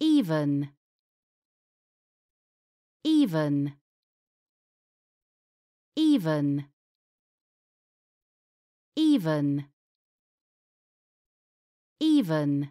even even even even even